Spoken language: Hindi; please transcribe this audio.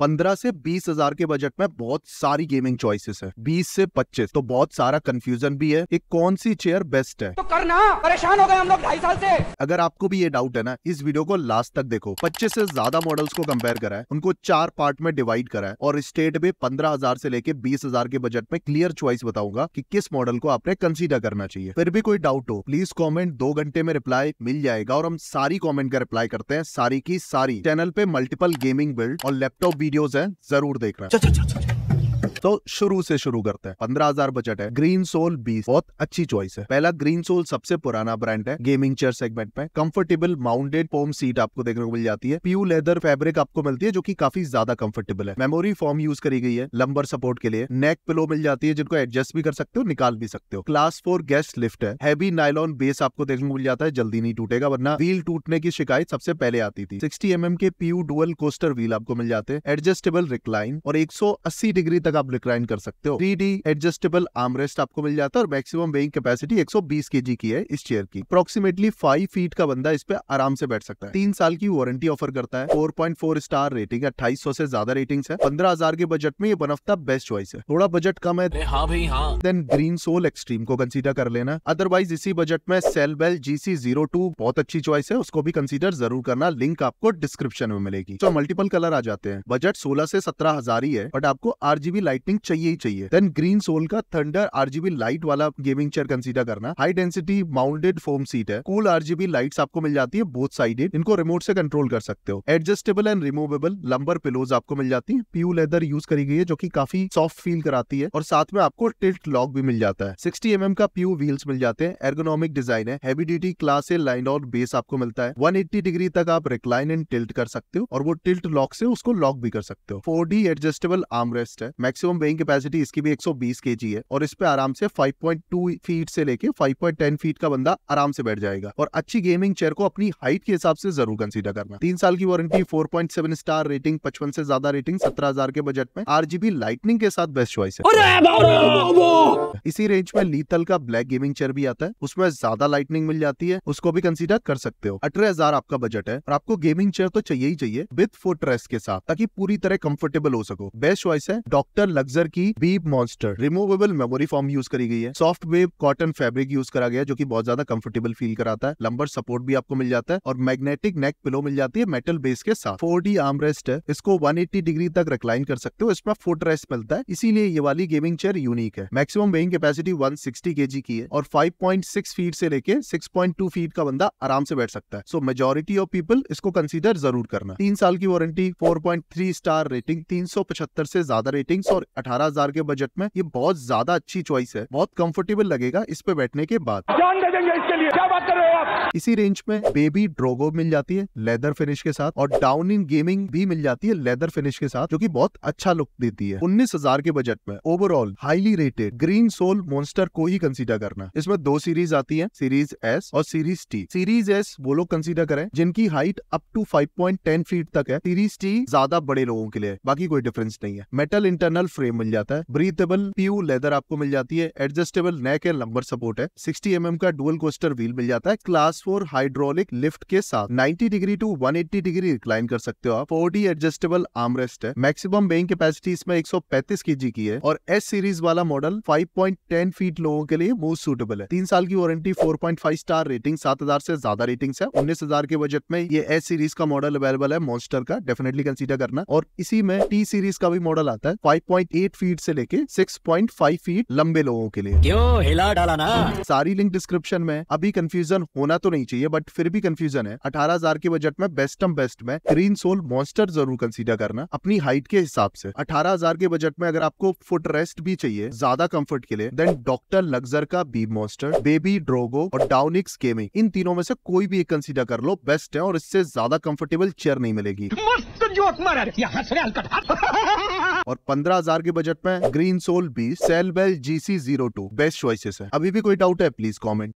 पंद्रह से बीस हजार के बजट में बहुत सारी गेमिंग चॉइसेस है बीस से पच्चीस तो बहुत सारा कंफ्यूजन भी है कि कौन सी चेयर बेस्ट है तो करना परेशान हो गए हम लोग ढाई साल से अगर आपको भी ये डाउट है ना इस वीडियो को लास्ट तक देखो पच्चीस से ज्यादा मॉडल्स को कंपेयर करा है उनको चार पार्ट में डिवाइड करा है और स्टेट में पंद्रह हजार से लेके बीस हजार के बजट में क्लियर चॉइस बताऊंगा कि किस मॉडल को आपने कंसिडर करना चाहिए फिर भी कोई डाउट हो प्लीज कॉमेंट दो घंटे में रिप्लाई मिल जाएगा और हम सारी कॉमेंट का रिप्लाई करते हैं सारी की सारी चैनल पे मल्टीपल गेमिंग बिल्ड और लैपटॉप भी वीडियोस हैं जरूर देखना तो शुरू से शुरू करते हैं पंद्रह हजार बजट है ग्रीन सोल बीस बहुत अच्छी चॉइस है पहला ग्रीन सोल सबसे पुराना ब्रांड है गेमिंग चेयर सेगमेंट में कंफर्टेबल माउंटेड फोम सीट आपको देखने को मिल जाती है प्यू लेदर फैब्रिक आपको मिलती है जो की काफी ज्यादा कंफर्टेबल है मेमोरी फॉर्म यूज करी गई है लंबर सपोर्ट के लिए नेक पिलो मिल जाती है जिनको एडजस्ट भी कर सकते हो निकाल भी सकते हो क्लास फोर गेस्ट लिफ्ट है हैवी नाइलॉन बेस आपको देखने को मिल जाता है जल्दी नहीं टूटेगा वरना व्हील टूटने की शिकायत सबसे पहले आती थी सिक्सटी एम एम के पीयू डुअल कोस्टर व्हील आपको मिल जाते हैं एडजस्टेबल रिक्लाइन और 180 डिग्री तक आप रिक्लाइन कर सकते हो थ्री डी एडजस्टेबल आर्मरेस्ट आपको मिल जाता है और मैक्सिमम वेइंग कैपेसिटी 120 केजी की है इस चेयर की अप्रोक्सीमेटली फाइव फीट का बंदा इस पे आराम से बैठ सकता है तीन साल की वारंटी ऑफर करता है four point four star rating अट्ठाईस सौ से ज्यादा रेटिंग है पंद्रह हजार के बजट में ये one of the best choice है थोड़ा बजट कम है हाँ भाई हाँ देन ग्रीन सोल एक्सट्रीम को कंसिडर कर लेना अदरवाइज इसी बजट में Cellbell GC zero two बहुत अच्छी चॉइस है उसको भी कंसिडर जरूर करना लिंक आपको डिस्क्रिप्शन में मिलेगी तो मल्टीपल कलर आ जाते हैं बजट सोलह से सत्रह हजार ही है बट आपको आरजीबी लाइट लाइटनिंग चाहिए ही चाहिए देन ग्रीन सोल का थंडर आरजीबी लाइट वाला गेमिंग चेयर कंसीडर करना high density mounted foam seat है कूल आरजीबी लाइट्स आपको मिल जाती है बोथ साइडेड इनको रिमोट से कंट्रोल कर सकते हो adjustable and removable lumbar pillows आपको मिल जाती है प्यू लेदर यूज करी गई है जो की काफी सॉफ्ट फील कराती है और साथ में आपको टिल्ट लॉक भी मिल जाता है सिक्सटी एम mm का प्यू व्हील्स मिल जाते हैं एर्गोनॉमिक डिजाइन है heavy duty class A line और बेस आपको मिलता है वन डिग्री तक आप रिक्लाइन एंड टिल्ट कर सकते हो और वो टिल्ट लॉक से उसको लॉक भी कर सकते हो फोर एडजस्टेबल आर्म रेस्ट है मैक्सिम मैक्सिमम वेइंग कैपेसिटी इसकी भी 120 केजी है और इस पे आराम से 5.2 फीट से लेके 5.10 फीट का बंदा आराम से बैठ जाएगा और अच्छी गेमिंग चेयर को अपनी हाइट के हिसाब से जरूर कंसीडर करना तीन साल की वारंटी 4.7 स्टार रेटिंग 55 से ज्यादा रेटिंग सत्रह के बजट में आरजीबी लाइटनिंग के साथ बेस्ट चॉइस है इसी रेंज में लीतल का ब्लैक गेमिंग चेयर भी आता है उसमें ज्यादा लाइटनिंग मिल जाती है उसको भी कंसिडर कर सकते हो अठारह आपका बजट है और आपको गेमिंग चेयर तो चाहिए ही चाहिए विद फुट रेस्ट के साथ ताकि पूरी तरह कंफर्टेबल हो सको बेस्ट चॉइस है डॉक्टर लग्जर की बीप Monster removable memory foam use करी गई है soft web cotton fabric use करा गया जो की बहुत ज्यादा कंफर्टेबल फील कराता है लंबर सपोर्ट भी आपको मिल जाता है और मैग्नेटिक नेक पिलो मिल जाती है मेटल बेस के साथ फोर डी आर्म रेस्ट है इसको 180 डिग्री तक रिक्लाइन कर सकते हो इसमें फुट रेस्ट मिलता है इसीलिए ये वाली गेमिंग चेयर यूनिक है maximum weighing capacity K G की है और फाइव पॉइंट सिक्स फीट से लेके टू फीट का बंदा आराम से बैठ सकता है सो मेजोरिटी ऑफ पीपल इसको कंसिडर जरूर करना तीन साल की warranty four point three star rating तीन सौ पचहत्तर से ज्यादा रेटिंग्स और अठारह हजार के बजट में ये बहुत ज्यादा अच्छी चॉइस है बहुत कंफर्टेबल लगेगा इस पे बैठने के बाद इसके लिए क्या बात कर रहे हो आप इसी रेंज में बेबी ड्रोगो मिल जाती है लेदर फिनिश के साथ और डाउन इन गेमिंग भी मिल जाती है लेदर फिनिश के साथ जो कि बहुत अच्छा लुक देती है उन्नीस हजार के बजट में overall highly rated Green Soul Monster को ही कंसीडर करना इसमें दो सीरीज आती है सीरीज एस और सीरीज टी सीरीज एस वो लोग कंसिडर करें जिनकी हाइट अप टू 5.10 फीट तक है सीरीज टी ज्यादा बड़े लोगों के लिए बाकी कोई डिफरेंस नहीं है मेटल इंटरनल फ्रेम मिल जाता है ब्रीथेबल प्यू लेदर आपको मिल जाती है adjustable neck and lumbar support है सिक्सटी एम mm का डुअल कोस्टर व्हील मिल जाता है क्लास फोर हाइड्रोलिक लिफ्ट के साथ ninety degree to one eighty degree recline कर सकते हो आप फोर एडजस्टेबल आर्मरेस्ट है मैक्सिमम बेइंग कैपेसिटी इसमें एक सौ पैंतीस के जी की है और एस सीरीज वाला model five point ten feet लोगों के लिए मोस्ट सुटेबल है तीन साल की warranty four point five star rating सात हजार से ज्यादा रेटिंग है उन्नीस हजार के बजट में ये एस सीरीज का मॉडल अवेलेबल है मॉन्स्टर का डेफिनेटली कंसीडर करना और इसी में टी सीरीज का भी मॉडल आता है फाइव 6.8 फीट से लेके 6.5 फीट लंबे लोगों के लिए क्यों हिला डाला ना सारी लिंक डिस्क्रिप्शन में अभी कंफ्यूजन होना तो नहीं चाहिए बट फिर भी कंफ्यूजन है अठारह के बजट में बेस्टम बेस्ट में ग्रीन सोल मॉन्स्टर जरूर कंसीडर करना अपनी हाइट के हिसाब से अठारह के बजट में अगर आपको फुट रेस्ट भी चाहिए ज्यादा कम्फर्ट के लिए देन डॉक्टर लग्जर का बी मॉन्स्टर बेबी ड्रोगो और डाउनिक्स गेमिंग इन तीनों में से कोई भी एक कंसीडर कर लो बेस्ट है और इससे ज्यादा कंफर्टेबल चेयर नहीं मिलेगी मस्त जोक मारा और पंद्रह हजार के बजट में ग्रीन सोल बीस Cellbell G C zero two best choices है अभी भी कोई डाउट है प्लीज कॉमेंट